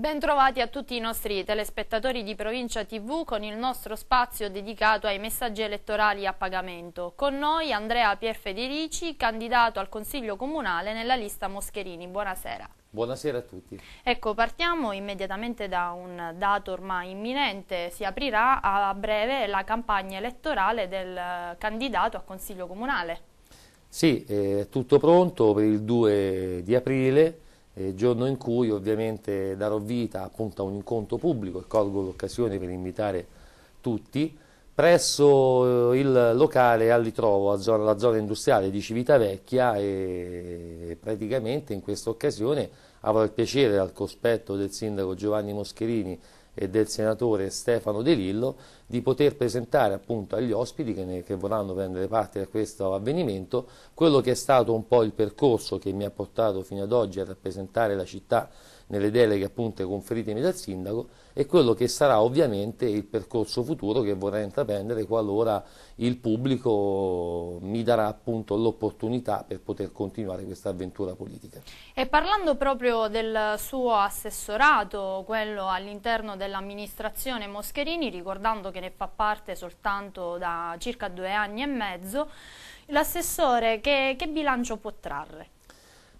Bentrovati a tutti i nostri telespettatori di Provincia TV con il nostro spazio dedicato ai messaggi elettorali a pagamento. Con noi Andrea Pierfederici, candidato al Consiglio Comunale nella lista Moscherini. Buonasera. Buonasera a tutti. Ecco, partiamo immediatamente da un dato ormai imminente. Si aprirà a breve la campagna elettorale del candidato a Consiglio Comunale. Sì, è tutto pronto per il 2 di aprile eh, giorno in cui ovviamente darò vita appunto a un incontro pubblico e colgo l'occasione per invitare tutti presso eh, il locale Allitrovo, zona, la zona industriale di Civitavecchia e praticamente in questa occasione avrò il piacere al cospetto del sindaco Giovanni Moscherini e del senatore Stefano De Lillo di poter presentare appunto agli ospiti che, ne, che vorranno prendere parte a questo avvenimento quello che è stato un po' il percorso che mi ha portato fino ad oggi a rappresentare la città nelle deleghe appunto conferitemi dal sindaco e quello che sarà ovviamente il percorso futuro che vorrei intraprendere qualora il pubblico mi darà appunto l'opportunità per poter continuare questa avventura politica. E parlando proprio del suo assessorato, quello all'interno dell'amministrazione Moscherini, ricordando che ne fa parte soltanto da circa due anni e mezzo, l'assessore che, che bilancio può trarre?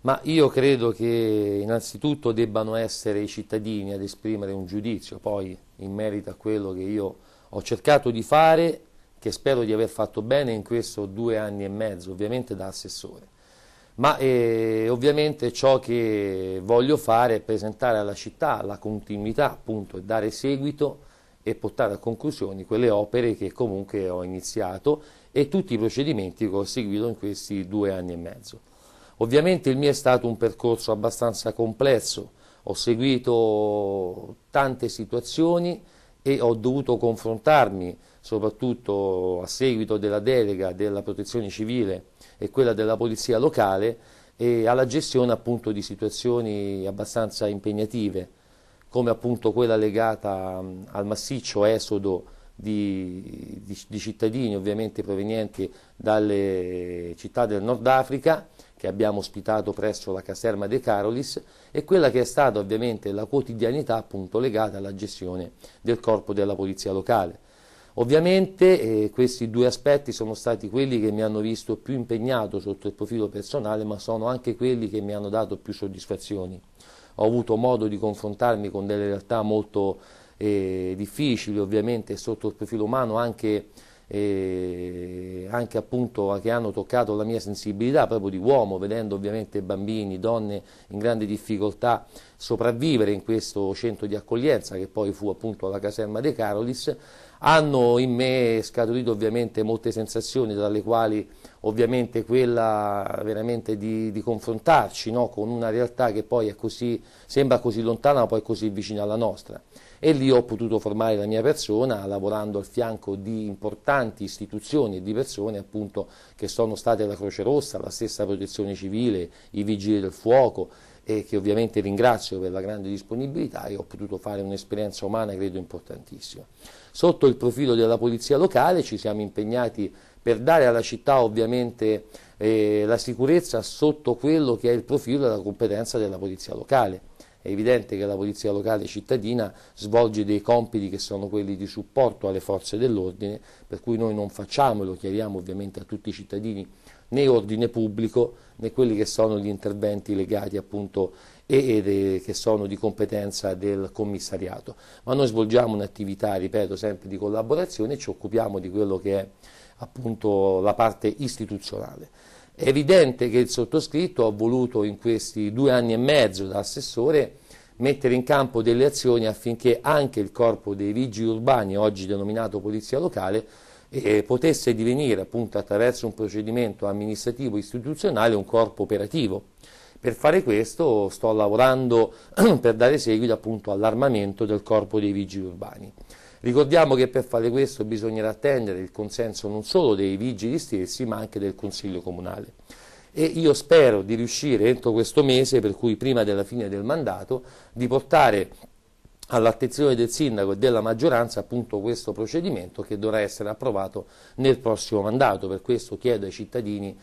Ma io credo che innanzitutto debbano essere i cittadini ad esprimere un giudizio, poi in merito a quello che io ho cercato di fare, che spero di aver fatto bene in questi due anni e mezzo, ovviamente da assessore. Ma eh, ovviamente ciò che voglio fare è presentare alla città la continuità, appunto, e dare seguito e portare a conclusione quelle opere che comunque ho iniziato e tutti i procedimenti che ho seguito in questi due anni e mezzo. Ovviamente il mio è stato un percorso abbastanza complesso, ho seguito tante situazioni e ho dovuto confrontarmi, soprattutto a seguito della delega della protezione civile e quella della polizia locale, e alla gestione appunto di situazioni abbastanza impegnative, come appunto quella legata al massiccio esodo di, di, di cittadini ovviamente provenienti dalle città del Nord Africa che abbiamo ospitato presso la caserma De Carolis e quella che è stata ovviamente la quotidianità appunto legata alla gestione del corpo della polizia locale. Ovviamente eh, questi due aspetti sono stati quelli che mi hanno visto più impegnato sotto il profilo personale, ma sono anche quelli che mi hanno dato più soddisfazioni. Ho avuto modo di confrontarmi con delle realtà molto eh, difficili ovviamente sotto il profilo umano anche, eh, anche appunto che hanno toccato la mia sensibilità proprio di uomo, vedendo ovviamente bambini, donne in grande difficoltà sopravvivere in questo centro di accoglienza che poi fu appunto la caserma dei Carolis, hanno in me scaturito ovviamente molte sensazioni tra le quali ovviamente quella veramente di, di confrontarci no? con una realtà che poi così, sembra così lontana ma poi così vicina alla nostra e lì ho potuto formare la mia persona lavorando al fianco di importanti istituzioni e di persone appunto che sono state la Croce Rossa, la stessa Protezione Civile, i Vigili del Fuoco e che ovviamente ringrazio per la grande disponibilità e ho potuto fare un'esperienza umana credo importantissima. Sotto il profilo della polizia locale ci siamo impegnati per dare alla città ovviamente eh, la sicurezza sotto quello che è il profilo della competenza della polizia locale è evidente che la polizia locale cittadina svolge dei compiti che sono quelli di supporto alle forze dell'ordine, per cui noi non facciamo, e lo chiariamo ovviamente a tutti i cittadini, né ordine pubblico né quelli che sono gli interventi legati appunto e, e che sono di competenza del commissariato, ma noi svolgiamo un'attività, ripeto, sempre di collaborazione e ci occupiamo di quello che è appunto la parte istituzionale. È evidente che il sottoscritto ha voluto in questi due anni e mezzo da assessore mettere in campo delle azioni affinché anche il corpo dei vigili urbani, oggi denominato Polizia Locale, eh, potesse divenire appunto attraverso un procedimento amministrativo istituzionale un corpo operativo. Per fare questo sto lavorando per dare seguito appunto all'armamento del corpo dei vigili urbani. Ricordiamo che per fare questo bisognerà attendere il consenso non solo dei vigili stessi ma anche del Consiglio Comunale e io spero di riuscire entro questo mese, per cui prima della fine del mandato, di portare all'attenzione del sindaco e della maggioranza appunto questo procedimento che dovrà essere approvato nel prossimo mandato. Per questo chiedo ai cittadini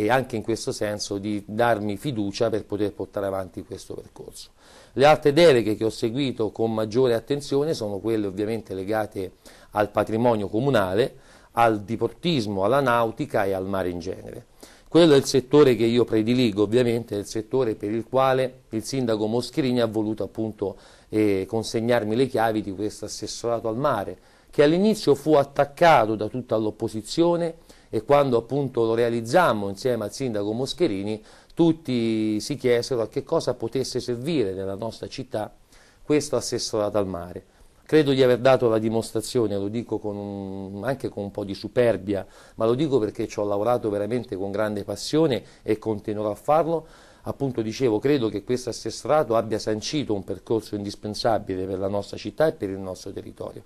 e anche in questo senso di darmi fiducia per poter portare avanti questo percorso. Le altre deleghe che ho seguito con maggiore attenzione sono quelle ovviamente legate al patrimonio comunale, al diportismo, alla nautica e al mare in genere. Quello è il settore che io prediligo, ovviamente è il settore per il quale il sindaco Moscherini ha voluto appunto eh, consegnarmi le chiavi di questo assessorato al mare, che all'inizio fu attaccato da tutta l'opposizione e quando appunto lo realizzammo insieme al sindaco Moscherini tutti si chiesero a che cosa potesse servire nella nostra città questo assessorato al mare. Credo di aver dato la dimostrazione, lo dico con un, anche con un po' di superbia, ma lo dico perché ci ho lavorato veramente con grande passione e continuerò a farlo. Appunto dicevo, credo che questo assessorato abbia sancito un percorso indispensabile per la nostra città e per il nostro territorio.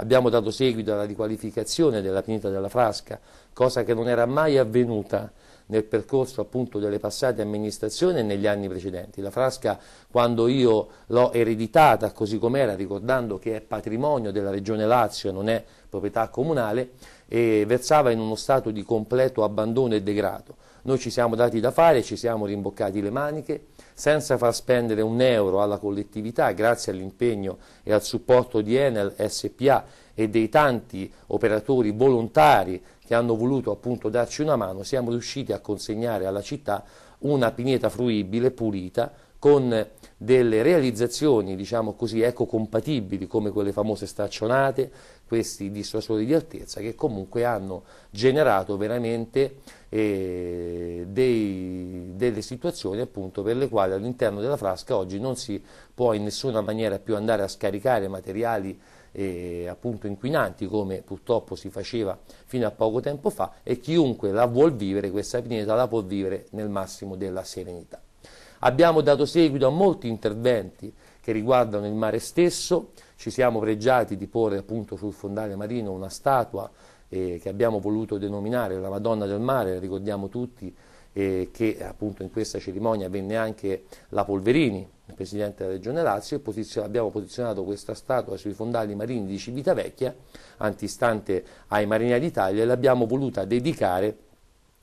Abbiamo dato seguito alla riqualificazione della pineta della Frasca, cosa che non era mai avvenuta nel percorso appunto delle passate amministrazioni e negli anni precedenti. La Frasca, quando io l'ho ereditata così com'era, ricordando che è patrimonio della Regione Lazio, non è proprietà comunale, versava in uno stato di completo abbandono e degrado. Noi ci siamo dati da fare, ci siamo rimboccati le maniche, senza far spendere un euro alla collettività, grazie all'impegno e al supporto di Enel, SPA e dei tanti operatori volontari che hanno voluto appunto darci una mano, siamo riusciti a consegnare alla città una pineta fruibile, pulita, con delle realizzazioni, diciamo così, ecocompatibili come quelle famose straccionate, questi dissuasori di altezza che comunque hanno generato veramente e dei, delle situazioni appunto per le quali all'interno della frasca oggi non si può in nessuna maniera più andare a scaricare materiali eh, appunto inquinanti come purtroppo si faceva fino a poco tempo fa e chiunque la vuol vivere questa pineta la può vivere nel massimo della serenità. Abbiamo dato seguito a molti interventi che riguardano il mare stesso, ci siamo pregiati di porre appunto sul fondale marino una statua eh, che abbiamo voluto denominare la Madonna del Mare, ricordiamo tutti eh, che appunto in questa cerimonia venne anche la Polverini, il presidente della Regione Lazio, e posizio- abbiamo posizionato questa statua sui fondali marini di Civitavecchia, antistante ai marinai d'Italia, e l'abbiamo voluta dedicare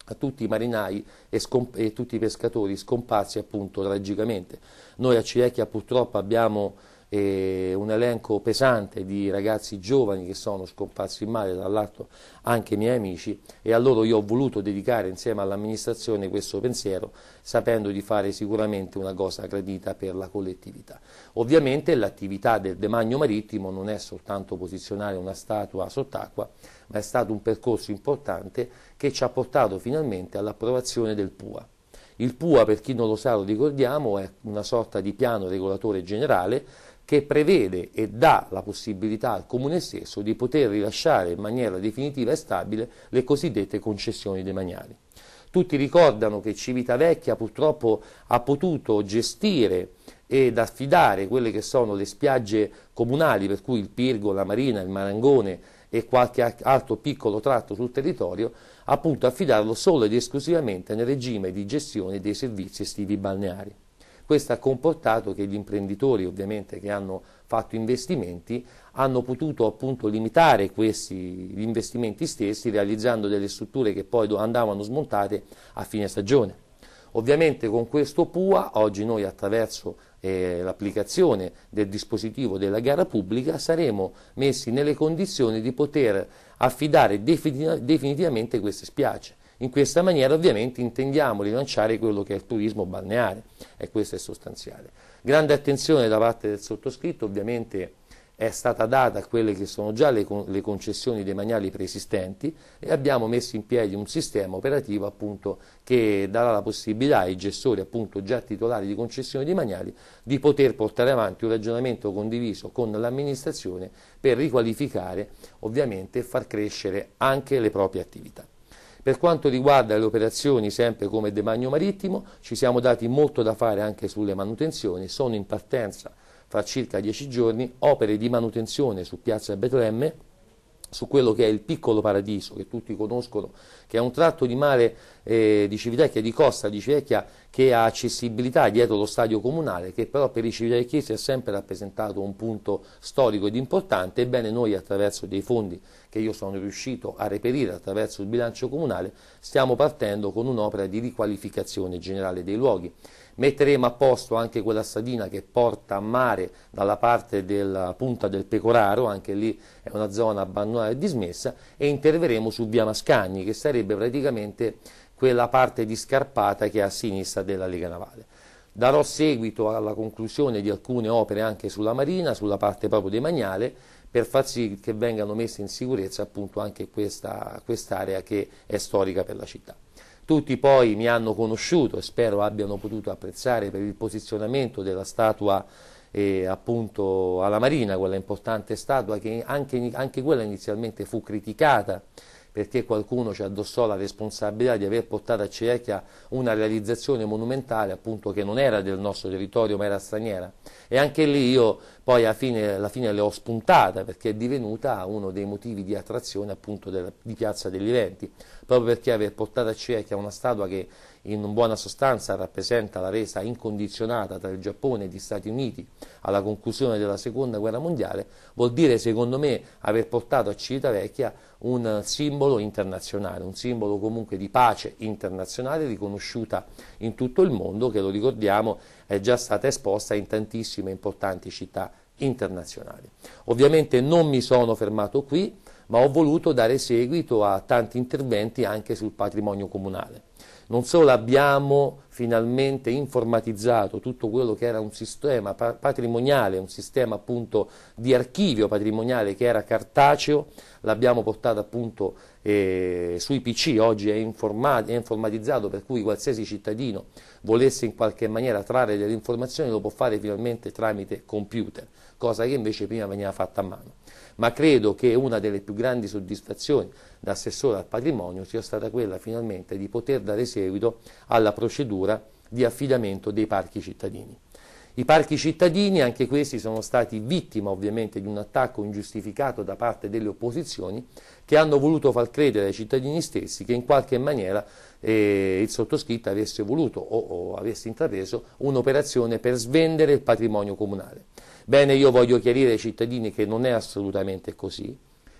a tutti i marinai e, scomp- e tutti i pescatori scomparsi appunto tragicamente. Noi a Civecchia purtroppo abbiamo eh, un elenco pesante di ragazzi giovani che sono scomparsi in mare, dall'altro l'altro anche miei amici, e a loro io ho voluto dedicare insieme all'amministrazione questo pensiero, sapendo di fare sicuramente una cosa gradita per la collettività. Ovviamente l'attività del demagno marittimo non è soltanto posizionare una statua sott'acqua, ma è stato un percorso importante che ci ha portato finalmente all'approvazione del PUA. Il PUA, per chi non lo sa, lo ricordiamo, è una sorta di piano regolatore generale che prevede e dà la possibilità al Comune stesso di poter rilasciare in maniera definitiva e stabile le cosiddette concessioni demaniali. Tutti ricordano che Civitavecchia purtroppo ha potuto gestire ed affidare quelle che sono le spiagge comunali, per cui il Pirgo, la Marina, il Marangone e qualche altro piccolo tratto sul territorio, appunto affidarlo solo ed esclusivamente nel regime di gestione dei servizi estivi balneari. Questo ha comportato che gli imprenditori ovviamente che hanno fatto investimenti hanno potuto appunto limitare questi, gli investimenti stessi realizzando delle strutture che poi andavano smontate a fine stagione. Ovviamente con questo PUA oggi noi attraverso eh, l'applicazione del dispositivo della gara pubblica saremo messi nelle condizioni di poter affidare definitivamente queste spiagge. In questa maniera ovviamente intendiamo rilanciare quello che è il turismo balneare e questo è sostanziale. Grande attenzione da parte del sottoscritto ovviamente è stata data a quelle che sono già le, le concessioni demaniali preesistenti e abbiamo messo in piedi un sistema operativo appunto, che darà la possibilità ai gestori appunto, già titolari di concessioni demaniali di poter portare avanti un ragionamento condiviso con l'amministrazione per riqualificare ovviamente e far crescere anche le proprie attività. Per quanto riguarda le operazioni, sempre come demagno marittimo, ci siamo dati molto da fare anche sulle manutenzioni, sono in partenza fra circa 10 giorni opere di manutenzione su Piazza Betlemme su quello che è il piccolo paradiso che tutti conoscono, che è un tratto di mare eh, di Civitecchia, di costa di Civitecchia, che ha accessibilità dietro lo stadio comunale, che però per i civitecchesi ha sempre rappresentato un punto storico ed importante. Ebbene, noi attraverso dei fondi che io sono riuscito a reperire attraverso il bilancio comunale, stiamo partendo con un'opera di riqualificazione generale dei luoghi. Metteremo a posto anche quella stradina che porta a mare dalla parte della punta del Pecoraro, anche lì è una zona abbandonata e dismessa, e interveremo su via Mascagni, che sarebbe praticamente quella parte di scarpata che è a sinistra della Lega Navale. Darò seguito alla conclusione di alcune opere anche sulla marina, sulla parte proprio Magnale, per far sì che vengano messe in sicurezza appunto anche questa quest che è storica per la città. Tutti poi mi hanno conosciuto e spero abbiano potuto apprezzare per il posizionamento della statua eh, appunto alla Marina, quella importante statua che anche, anche quella inizialmente fu criticata perché qualcuno ci addossò la responsabilità di aver portato a Cerecchia una realizzazione monumentale appunto che non era del nostro territorio ma era straniera e anche lì io poi alla fine, alla fine l'ho spuntata perché è divenuta uno dei motivi di attrazione appunto della, di Piazza degli Eventi proprio perché aver portato a Cerecchia una statua che in buona sostanza rappresenta la resa incondizionata tra il Giappone e gli Stati Uniti alla conclusione della seconda guerra mondiale, vuol dire secondo me aver portato a Civitavecchia un simbolo internazionale, un simbolo comunque di pace internazionale riconosciuta in tutto il mondo che lo ricordiamo è già stata esposta in tantissime importanti città internazionali. Ovviamente non mi sono fermato qui, ma ho voluto dare seguito a tanti interventi anche sul patrimonio comunale. Non solo abbiamo finalmente informatizzato tutto quello che era un sistema patrimoniale, un sistema appunto di archivio patrimoniale che era cartaceo, l'abbiamo portato appunto eh, sui PC, oggi è, informat- è, informatizzato per cui qualsiasi cittadino volesse in qualche maniera trarre delle informazioni lo può fare finalmente tramite computer, cosa che invece prima veniva fatta a mano ma credo che una delle più grandi soddisfazioni da assessore al patrimonio sia stata quella finalmente di poter dare seguito alla procedura di affidamento dei parchi cittadini. I parchi cittadini, anche questi, sono stati vittima ovviamente di un attacco ingiustificato da parte delle opposizioni che hanno voluto far credere ai cittadini stessi che in qualche maniera eh, il sottoscritto avesse voluto o, o avesse intrapreso un'operazione per svendere il patrimonio comunale. Bene, io voglio chiarire ai cittadini che non è assolutamente così,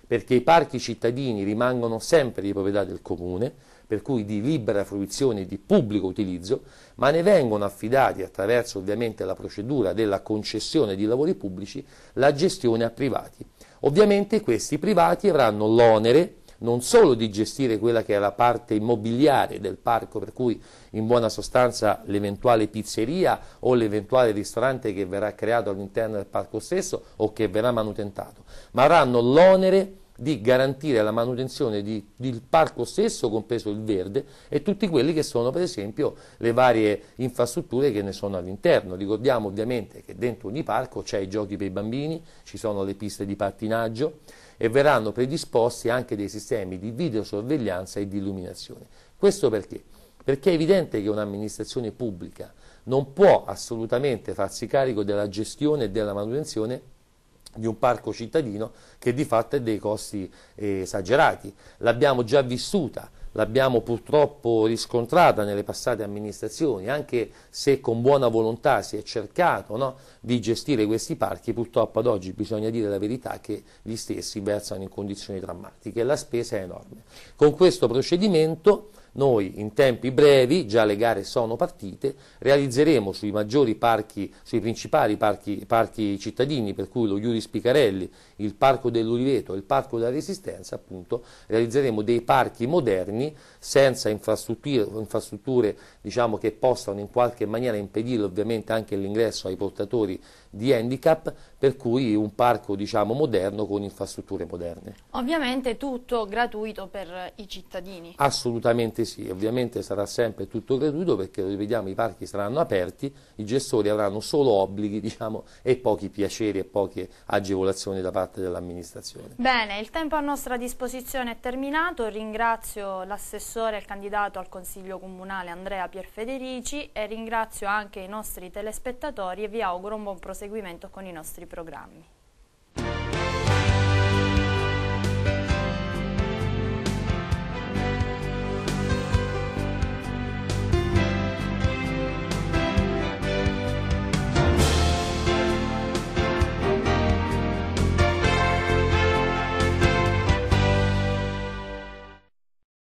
perché i parchi cittadini rimangono sempre di proprietà del comune, per cui di libera fruizione e di pubblico utilizzo, ma ne vengono affidati attraverso ovviamente la procedura della concessione di lavori pubblici la gestione a privati. Ovviamente questi privati avranno l'onere non solo di gestire quella che è la parte immobiliare del parco, per cui in buona sostanza l'eventuale pizzeria o l'eventuale ristorante che verrà creato all'interno del parco stesso o che verrà manutentato, ma avranno l'onere di garantire la manutenzione di, del parco stesso, compreso il verde, e tutti quelli che sono per esempio le varie infrastrutture che ne sono all'interno. Ricordiamo ovviamente che dentro ogni parco c'è i giochi per i bambini, ci sono le piste di pattinaggio e verranno predisposti anche dei sistemi di videosorveglianza e di illuminazione. Questo perché? Perché è evidente che un'amministrazione pubblica non può assolutamente farsi carico della gestione e della manutenzione di un parco cittadino che di fatto è dei costi eh, esagerati. L'abbiamo già vissuta, l'abbiamo purtroppo riscontrata nelle passate amministrazioni, anche se con buona volontà si è cercato no, di gestire questi parchi, purtroppo ad oggi bisogna dire la verità che gli stessi versano in condizioni drammatiche e la spesa è enorme. Con questo procedimento noi in tempi brevi, già le gare sono partite, realizzeremo sui maggiori parchi, sui principali parchi, parchi cittadini, per cui lo Iuri Picarelli, il Parco dell'Uliveto e il Parco della Resistenza, appunto, realizzeremo dei parchi moderni senza infrastrutture, infrastrutture diciamo, che possano in qualche maniera impedire ovviamente anche l'ingresso ai portatori di handicap, per cui un parco diciamo, moderno con infrastrutture moderne. Ovviamente tutto gratuito per i cittadini. Assolutamente sì, ovviamente sarà sempre tutto gratuito perché rivediamo i parchi saranno aperti, i gestori avranno solo obblighi diciamo, e pochi piaceri e poche agevolazioni da parte dell'amministrazione. Bene, il tempo a nostra disposizione è terminato, ringrazio l'assessore e il candidato al Consiglio Comunale Andrea Pierfederici e ringrazio anche i nostri telespettatori e vi auguro un buon proseguimento con i nostri progetti. programi.